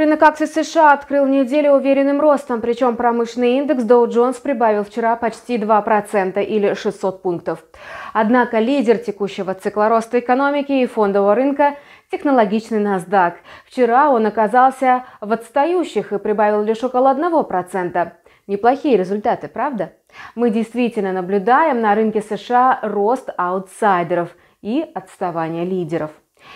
Рынок акций США открыл неделю уверенным ростом, причем промышленный индекс Dow Jones прибавил вчера почти 2% или 600 пунктов. Однако лидер текущего цикла роста экономики и фондового рынка – технологичный NASDAQ. Вчера он оказался в отстающих и прибавил лишь около 1%. Неплохие результаты, правда? Мы действительно наблюдаем на рынке США рост аутсайдеров и отставание лидеров.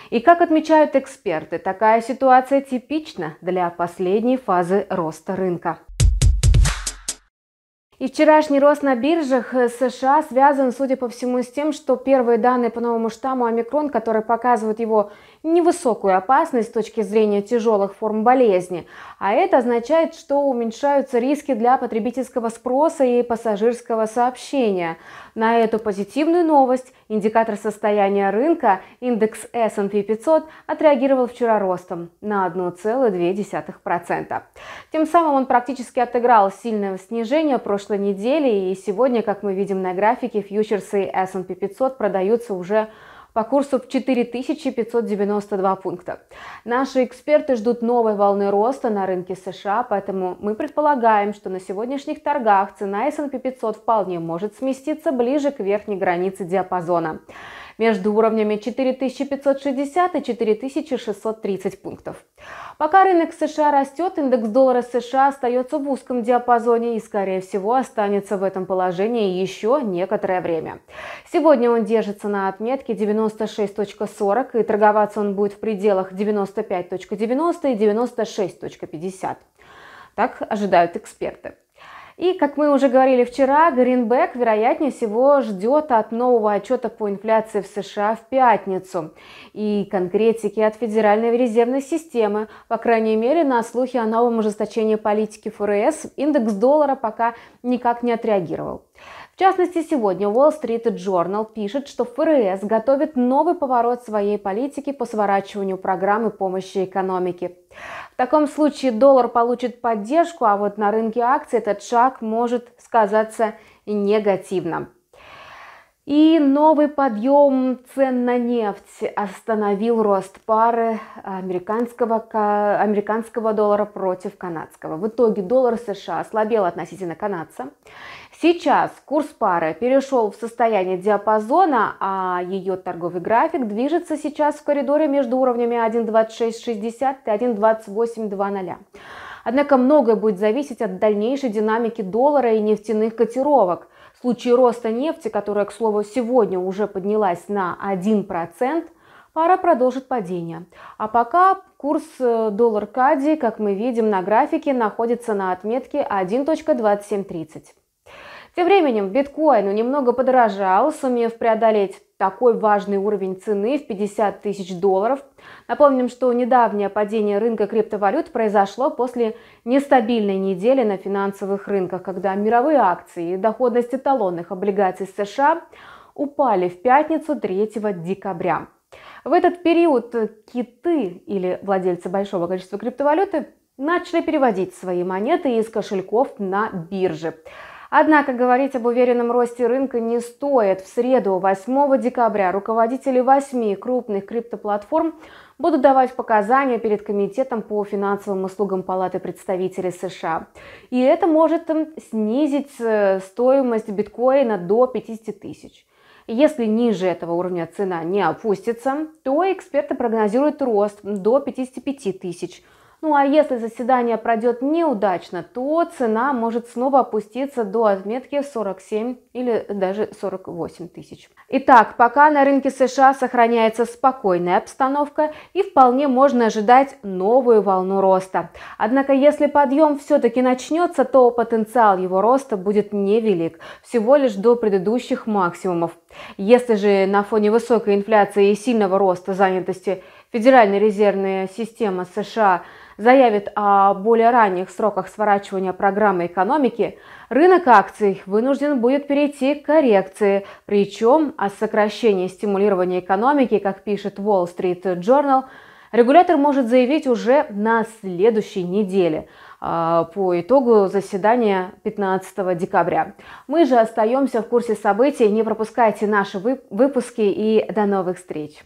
И как отмечают эксперты, такая ситуация типична для последней фазы роста рынка. И вчерашний рост на биржах э, США связан, судя по всему, с тем, что первые данные по новому штамму омикрон, которые показывают его невысокую опасность с точки зрения тяжелых форм болезни, а это означает, что уменьшаются риски для потребительского спроса и пассажирского сообщения. На эту позитивную новость индикатор состояния рынка, индекс S&P 500, отреагировал вчера ростом на 1,2%. Тем самым он практически отыграл сильное снижение прошлой недели, и сегодня, как мы видим на графике, фьючерсы S&P 500 продаются уже по курсу в 4592 пункта. Наши эксперты ждут новой волны роста на рынке США, поэтому мы предполагаем, что на сегодняшних торгах цена S&P 500 вполне может сместиться ближе к верхней границе диапазона между уровнями 4560 и 4630 пунктов. Пока рынок США растет, индекс доллара США остается в узком диапазоне и, скорее всего, останется в этом положении еще некоторое время. Сегодня он держится на отметке 96.40 и торговаться он будет в пределах 95.90 и 96.50. Так ожидают эксперты. И, как мы уже говорили вчера, Гринбек, вероятнее всего, ждет от нового отчета по инфляции в США в пятницу. И конкретики от Федеральной резервной системы. По крайней мере, на слухи о новом ужесточении политики ФРС индекс доллара пока никак не отреагировал. В частности, сегодня Wall Street Journal пишет, что ФРС готовит новый поворот своей политики по сворачиванию программы помощи экономике. В таком случае доллар получит поддержку, а вот на рынке акций этот шаг может сказаться негативно. И новый подъем цен на нефть остановил рост пары американского, американского доллара против канадского. В итоге доллар США ослабел относительно канадца. Сейчас курс пары перешел в состояние диапазона, а ее торговый график движется сейчас в коридоре между уровнями 1.2660 и 1.2820. Однако многое будет зависеть от дальнейшей динамики доллара и нефтяных котировок. В случае роста нефти, которая, к слову, сегодня уже поднялась на 1%, пара продолжит падение. А пока курс э, доллар-кади, как мы видим на графике, находится на отметке 1.2730. Тем временем биткоин немного подорожал, сумев преодолеть такой важный уровень цены в 50 тысяч долларов. Напомним, что недавнее падение рынка криптовалют произошло после нестабильной недели на финансовых рынках, когда мировые акции и доходность эталонных облигаций США упали в пятницу 3 декабря. В этот период киты или владельцы большого количества криптовалюты начали переводить свои монеты из кошельков на биржи. Однако говорить об уверенном росте рынка не стоит. В среду, 8 декабря, руководители восьми крупных криптоплатформ будут давать показания перед Комитетом по финансовым услугам Палаты представителей США. И это может эм, снизить э, стоимость биткоина до 50 тысяч. Если ниже этого уровня цена не опустится, то эксперты прогнозируют рост до 55 тысяч – ну а если заседание пройдет неудачно, то цена может снова опуститься до отметки 47 или даже 48 тысяч. Итак, пока на рынке США сохраняется спокойная обстановка и вполне можно ожидать новую волну роста. Однако, если подъем все-таки начнется, то потенциал его роста будет невелик, всего лишь до предыдущих максимумов. Если же на фоне высокой инфляции и сильного роста занятости Федеральная резервная система США – заявит о более ранних сроках сворачивания программы экономики, рынок акций вынужден будет перейти к коррекции. Причем о сокращении стимулирования экономики, как пишет Wall Street Journal, регулятор может заявить уже на следующей неделе а, по итогу заседания 15 декабря. Мы же остаемся в курсе событий. Не пропускайте наши выпуски и до новых встреч!